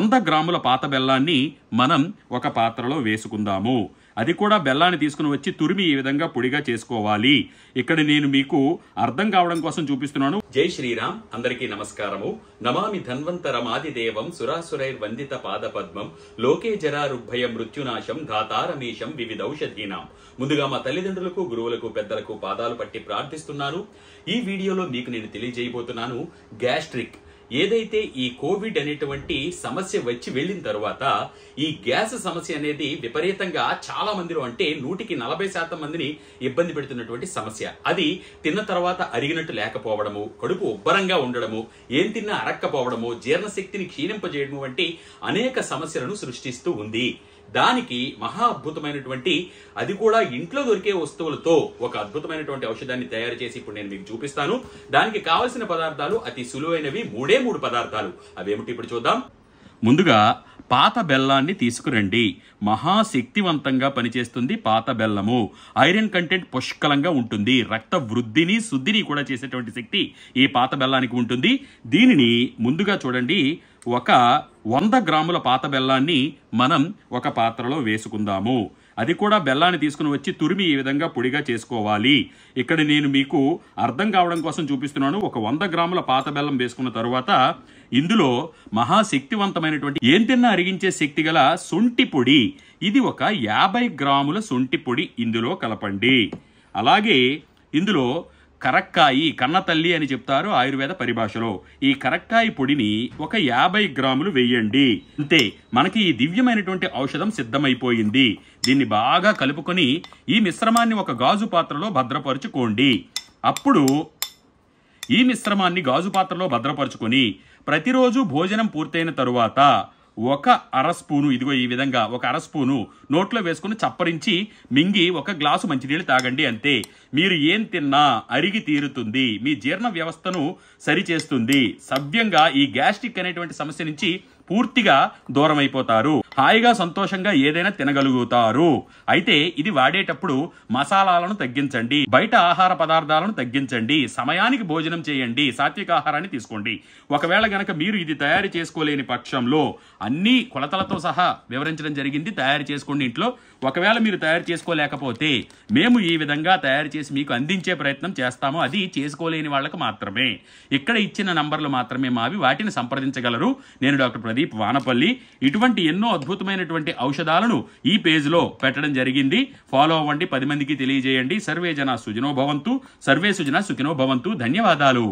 వంద గ్రాముల పాత బెల్లాన్ని మనం ఒక పాత్రలో వేసుకుందాము అది కూడా బెల్లాన్ని తీసుకుని వచ్చి తురిమి ఈ విధంగా పొడిగా చేసుకోవాలి ఇక్కడ నేను మీకు అర్థం కావడం కోసం చూపిస్తున్నాను జై శ్రీరామ్ అందరికీ నమస్కారము నమామి దేవం సురాసురైర్ వందిత పాద పద్మం లోకే జరారుభయ మృత్యునాశం ధాతారమీశం ఔషధీనాం ముందుగా మా తల్లిదండ్రులకు గురువులకు పెద్దలకు పాదాలు పట్టి ప్రార్థిస్తున్నాను ఈ వీడియోలో మీకు నేను తెలియజేయబోతున్నాను గ్యాస్ట్రిక్ ఏదైతే ఈ కోవిడ్ అనేటువంటి సమస్య వచ్చి వెళ్ళిన తర్వాత ఈ గ్యాస్ సమస్య అనేది విపరీతంగా చాలా మందిలో అంటే నూటికి నలభై శాతం మందిని ఇబ్బంది పెడుతున్నటువంటి సమస్య అది తిన్న తర్వాత అరిగినట్టు లేకపోవడము కడుపు ఉబ్బరంగా ఉండడము ఏం తిన్నా అరక్కపోవడము జీర్ణశక్తిని క్షీణింపజేయడము వంటి అనేక సమస్యలను సృష్టిస్తూ ఉంది దానికి మహా అద్భుతమైనటువంటి అది కూడా ఇంట్లో దొరికే వస్తువులతో ఒక అద్భుతమైనటువంటి ఔషధాన్ని తయారు చేసి ఇప్పుడు నేను మీకు చూపిస్తాను దానికి కావలసిన పదార్థాలు అతి సులువైనవి మూడే మూడు పదార్థాలు అవేమిటి ఇప్పుడు చూద్దాం ముందుగా పాత బెల్లాన్ని తీసుకురండి మహాశక్తివంతంగా పనిచేస్తుంది పాత బెల్లము ఐరన్ కంటెంట్ పుష్కలంగా ఉంటుంది రక్త వృద్ధిని శుద్ధిని కూడా చేసేటువంటి శక్తి ఈ పాత బెల్లానికి ఉంటుంది దీనిని ముందుగా చూడండి ఒక వంద గ్రాముల పాత బెల్లాన్ని మనం ఒక పాత్రలో వేసుకుందాము అది కూడా బెల్లాన్ని తీసుకుని వచ్చి తురిమి ఈ విధంగా పొడిగా చేసుకోవాలి ఇక్కడ నేను మీకు అర్థం కావడం కోసం చూపిస్తున్నాను ఒక వంద గ్రాముల పాత బెల్లం వేసుకున్న తర్వాత ఇందులో మహాశక్తివంతమైనటువంటి తిన్నా అరిగించే శక్తి గల సొంటి పొడి ఇది ఒక యాభై గ్రాముల శొంటి పొడి ఇందులో కలపండి అలాగే ఇందులో కరక్కాయి కన్నతల్లి అని చెప్తారు ఆయుర్వేద పరిభాషలో ఈ కరక్కాయి పొడిని ఒక యాభై గ్రాములు వేయండి అంతే మనకి ఈ దివ్యమైనటువంటి ఔషధం సిద్ధమైపోయింది దీన్ని బాగా కలుపుకొని ఈ మిశ్రమాన్ని ఒక గాజు పాత్రలో భద్రపరుచుకోండి అప్పుడు ఈ మిశ్రమాన్ని గాజు పాత్రలో భద్రపరుచుకొని ప్రతిరోజు భోజనం పూర్తయిన తరువాత ఒక అర స్పూను ఇదిగో ఈ విధంగా ఒక అర స్పూను నోట్లో వేసుకుని చప్పరించి మింగి ఒక గ్లాసు మంచినీళ్ళు తాగండి అంతే మీరు ఏం తిన్నా అరిగి తీరుతుంది మీ జీర్ణ వ్యవస్థను సరిచేస్తుంది సవ్యంగా ఈ గ్యాస్ట్రిక్ అనేటువంటి సమస్య నుంచి పూర్తిగా దూరం అయిపోతారు హాయిగా సంతోషంగా ఏదైనా తినగలుగుతారు అయితే ఇది వాడేటప్పుడు మసాలాలను తగ్గించండి బయట ఆహార పదార్థాలను తగ్గించండి సమయానికి భోజనం చేయండి సాత్విక ఆహారాన్ని తీసుకోండి ఒకవేళ గనక మీరు ఇది తయారు చేసుకోలేని పక్షంలో అన్ని కొలతలతో సహా వివరించడం జరిగింది తయారు చేసుకోండి ఇంట్లో ఒకవేళ మీరు తయారు చేసుకోలేకపోతే మేము ఈ విధంగా తయారు చేసి మీకు అందించే ప్రయత్నం చేస్తాము అది చేసుకోలేని వాళ్ళకు మాత్రమే ఇక్కడ ఇచ్చిన నంబర్లు మాత్రమే మావి వాటిని సంప్రదించగలరు నేను డాక్టర్ ప్రదీప్ వానపల్లి ఇటువంటి ఎన్నో అద్భుతమైనటువంటి ఔషధాలను ఈ పేజ్లో పెట్టడం జరిగింది ఫాలో అవ్వండి పది మందికి తెలియజేయండి సర్వే జన సుజనో భవంతు సర్వే సుజన సుఖినోభవంతు భవంతు ధన్యవాదాలు